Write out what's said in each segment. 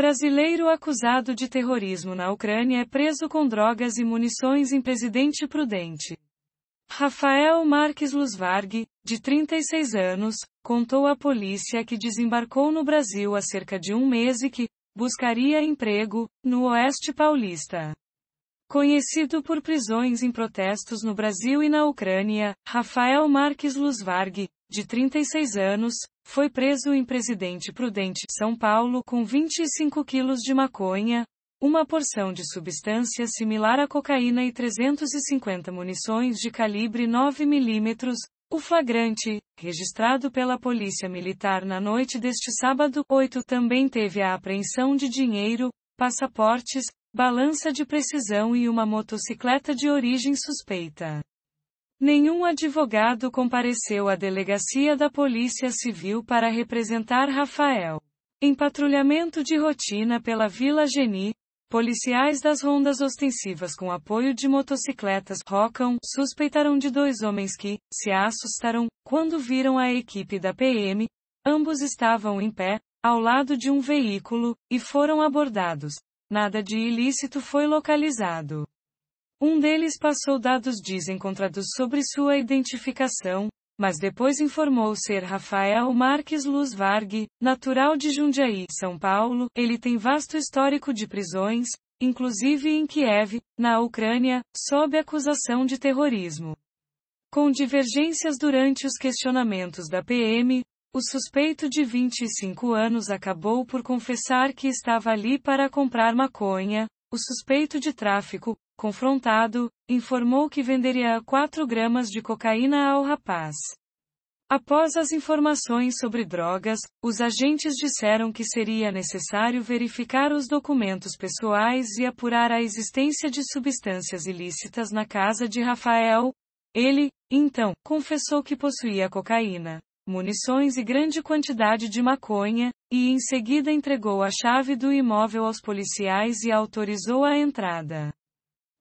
Brasileiro acusado de terrorismo na Ucrânia é preso com drogas e munições em Presidente Prudente. Rafael Marques Luzvarg, de 36 anos, contou à polícia que desembarcou no Brasil há cerca de um mês e que buscaria emprego no Oeste Paulista. Conhecido por prisões em protestos no Brasil e na Ucrânia, Rafael Marques Luzvarg, de 36 anos, foi preso em Presidente Prudente, São Paulo, com 25 quilos de maconha, uma porção de substância similar à cocaína e 350 munições de calibre 9 milímetros. O flagrante, registrado pela Polícia Militar na noite deste sábado 8, também teve a apreensão de dinheiro, passaportes, balança de precisão e uma motocicleta de origem suspeita. Nenhum advogado compareceu à delegacia da Polícia Civil para representar Rafael. Em patrulhamento de rotina pela Vila Geni, policiais das rondas ostensivas com apoio de motocicletas Rocam suspeitaram de dois homens que se assustaram quando viram a equipe da PM. Ambos estavam em pé, ao lado de um veículo, e foram abordados. Nada de ilícito foi localizado. Um deles passou dados desencontrados sobre sua identificação, mas depois informou ser Rafael Marques Luz Varg, natural de Jundiaí, São Paulo. Ele tem vasto histórico de prisões, inclusive em Kiev, na Ucrânia, sob acusação de terrorismo. Com divergências durante os questionamentos da PM, o suspeito de 25 anos acabou por confessar que estava ali para comprar maconha, o suspeito de tráfico, confrontado, informou que venderia 4 gramas de cocaína ao rapaz. Após as informações sobre drogas, os agentes disseram que seria necessário verificar os documentos pessoais e apurar a existência de substâncias ilícitas na casa de Rafael. Ele, então, confessou que possuía cocaína munições e grande quantidade de maconha, e em seguida entregou a chave do imóvel aos policiais e autorizou a entrada.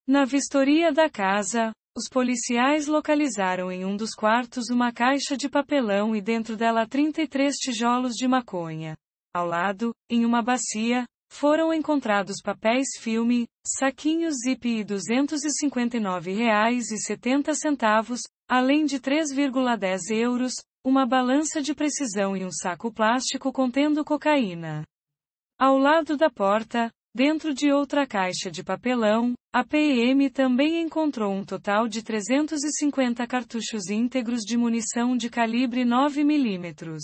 Na vistoria da casa, os policiais localizaram em um dos quartos uma caixa de papelão e dentro dela 33 tijolos de maconha. Ao lado, em uma bacia, foram encontrados papéis filme, saquinhos zip e R$ 259,70, além de 3,10 euros, uma balança de precisão e um saco plástico contendo cocaína. Ao lado da porta, dentro de outra caixa de papelão, a PM também encontrou um total de 350 cartuchos íntegros de munição de calibre 9 milímetros.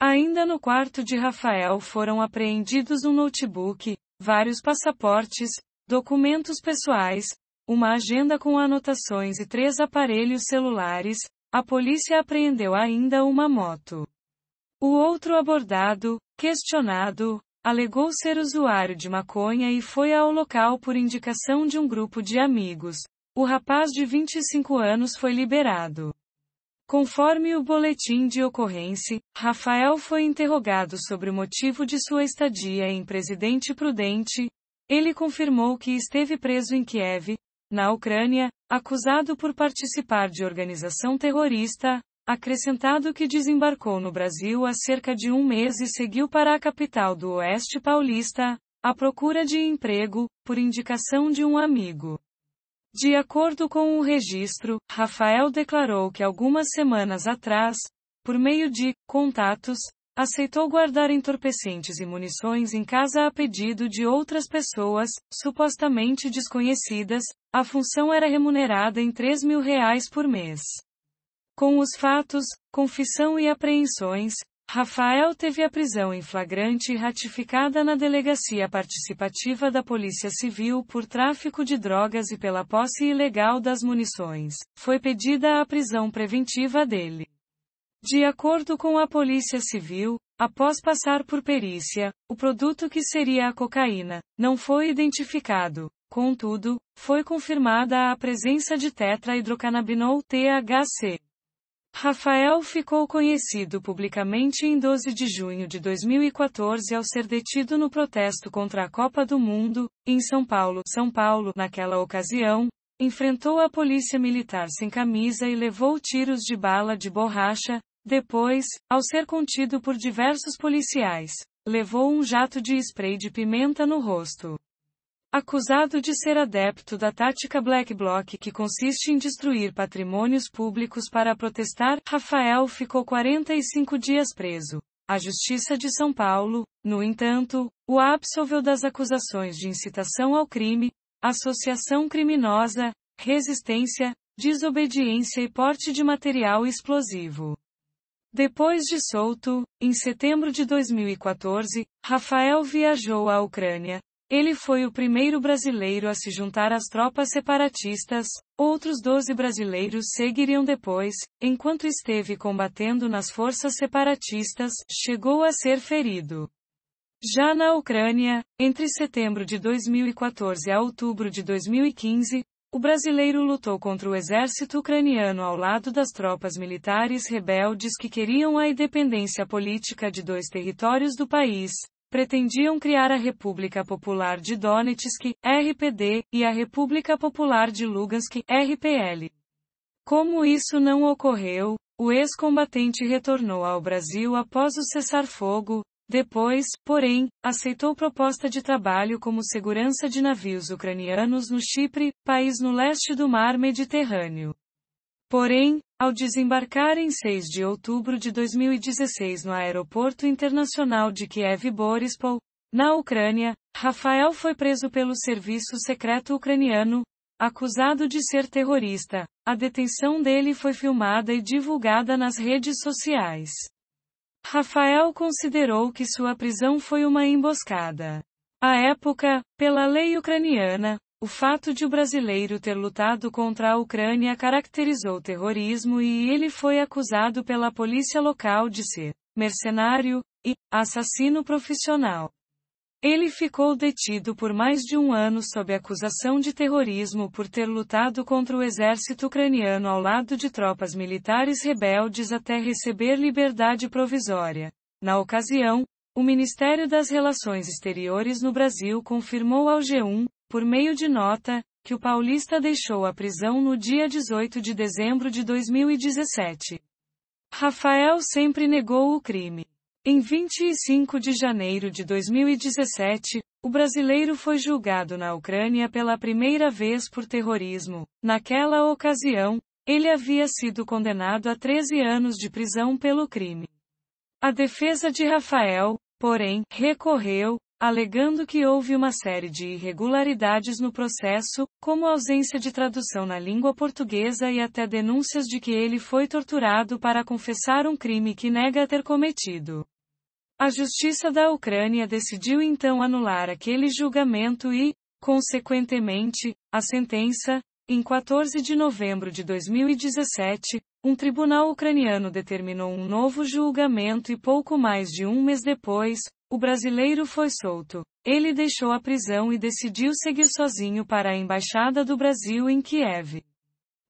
Ainda no quarto de Rafael foram apreendidos um notebook, vários passaportes, documentos pessoais, uma agenda com anotações e três aparelhos celulares, a polícia apreendeu ainda uma moto. O outro abordado, questionado, alegou ser usuário de maconha e foi ao local por indicação de um grupo de amigos. O rapaz de 25 anos foi liberado. Conforme o boletim de ocorrência, Rafael foi interrogado sobre o motivo de sua estadia em Presidente Prudente. Ele confirmou que esteve preso em Kiev, na Ucrânia, acusado por participar de organização terrorista, acrescentado que desembarcou no Brasil há cerca de um mês e seguiu para a capital do Oeste Paulista, à procura de emprego, por indicação de um amigo. De acordo com o registro, Rafael declarou que algumas semanas atrás, por meio de contatos, Aceitou guardar entorpecentes e munições em casa a pedido de outras pessoas, supostamente desconhecidas, a função era remunerada em 3 mil reais por mês. Com os fatos, confissão e apreensões, Rafael teve a prisão em flagrante ratificada na Delegacia Participativa da Polícia Civil por tráfico de drogas e pela posse ilegal das munições. Foi pedida a prisão preventiva dele. De acordo com a Polícia Civil, após passar por perícia, o produto que seria a cocaína não foi identificado. Contudo, foi confirmada a presença de tetrahidrocannabinol THC. Rafael ficou conhecido publicamente em 12 de junho de 2014 ao ser detido no protesto contra a Copa do Mundo, em São Paulo. São Paulo, naquela ocasião, enfrentou a polícia militar sem camisa e levou tiros de bala de borracha, depois, ao ser contido por diversos policiais, levou um jato de spray de pimenta no rosto. Acusado de ser adepto da tática Black Bloc que consiste em destruir patrimônios públicos para protestar, Rafael ficou 45 dias preso. A Justiça de São Paulo, no entanto, o absolveu das acusações de incitação ao crime, associação criminosa, resistência, desobediência e porte de material explosivo. Depois de solto, em setembro de 2014, Rafael viajou à Ucrânia. Ele foi o primeiro brasileiro a se juntar às tropas separatistas, outros 12 brasileiros seguiriam depois, enquanto esteve combatendo nas forças separatistas, chegou a ser ferido. Já na Ucrânia, entre setembro de 2014 a outubro de 2015, o brasileiro lutou contra o exército ucraniano ao lado das tropas militares rebeldes que queriam a independência política de dois territórios do país, pretendiam criar a República Popular de Donetsk, RPD, e a República Popular de Lugansk, RPL. Como isso não ocorreu, o ex-combatente retornou ao Brasil após o cessar-fogo, depois, porém, aceitou proposta de trabalho como segurança de navios ucranianos no Chipre, país no leste do mar Mediterrâneo. Porém, ao desembarcar em 6 de outubro de 2016 no Aeroporto Internacional de Kiev Borispol, na Ucrânia, Rafael foi preso pelo Serviço Secreto Ucraniano, acusado de ser terrorista. A detenção dele foi filmada e divulgada nas redes sociais. Rafael considerou que sua prisão foi uma emboscada. À época, pela lei ucraniana, o fato de o brasileiro ter lutado contra a Ucrânia caracterizou terrorismo e ele foi acusado pela polícia local de ser mercenário e assassino profissional. Ele ficou detido por mais de um ano sob acusação de terrorismo por ter lutado contra o exército ucraniano ao lado de tropas militares rebeldes até receber liberdade provisória. Na ocasião, o Ministério das Relações Exteriores no Brasil confirmou ao G1, por meio de nota, que o paulista deixou a prisão no dia 18 de dezembro de 2017. Rafael sempre negou o crime. Em 25 de janeiro de 2017, o brasileiro foi julgado na Ucrânia pela primeira vez por terrorismo. Naquela ocasião, ele havia sido condenado a 13 anos de prisão pelo crime. A defesa de Rafael, porém, recorreu, alegando que houve uma série de irregularidades no processo, como ausência de tradução na língua portuguesa e até denúncias de que ele foi torturado para confessar um crime que nega ter cometido. A Justiça da Ucrânia decidiu então anular aquele julgamento e, consequentemente, a sentença, em 14 de novembro de 2017, um tribunal ucraniano determinou um novo julgamento e pouco mais de um mês depois, o brasileiro foi solto. Ele deixou a prisão e decidiu seguir sozinho para a Embaixada do Brasil em Kiev.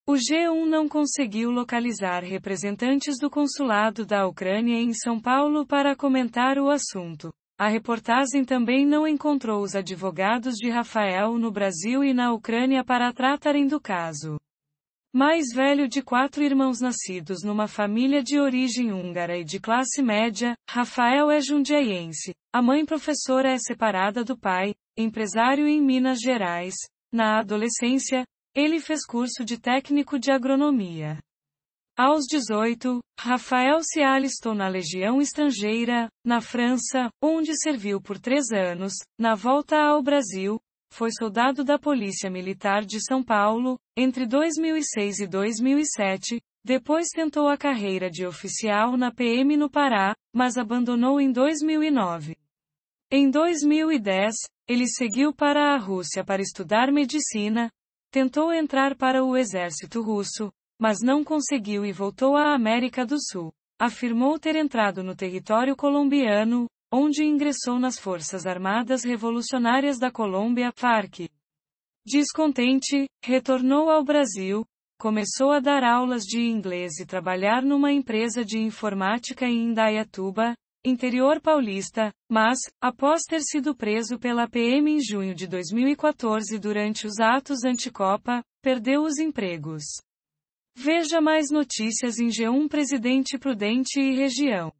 O G1 não conseguiu localizar representantes do consulado da Ucrânia em São Paulo para comentar o assunto. A reportagem também não encontrou os advogados de Rafael no Brasil e na Ucrânia para tratarem do caso mais velho de quatro irmãos nascidos numa família de origem húngara e de classe média, Rafael é jundiaiense. A mãe professora é separada do pai, empresário em Minas Gerais. Na adolescência, ele fez curso de técnico de agronomia. Aos 18, Rafael se alistou na Legião Estrangeira, na França, onde serviu por três anos. Na volta ao Brasil, foi soldado da Polícia Militar de São Paulo, entre 2006 e 2007, depois tentou a carreira de oficial na PM no Pará, mas abandonou em 2009. Em 2010, ele seguiu para a Rússia para estudar medicina, tentou entrar para o exército russo, mas não conseguiu e voltou à América do Sul. Afirmou ter entrado no território colombiano, onde ingressou nas Forças Armadas Revolucionárias da Colômbia, FARC. Descontente, retornou ao Brasil, começou a dar aulas de inglês e trabalhar numa empresa de informática em Indaiatuba, interior paulista, mas, após ter sido preso pela PM em junho de 2014 durante os atos anticopa, perdeu os empregos. Veja mais notícias em G1 Presidente Prudente e Região.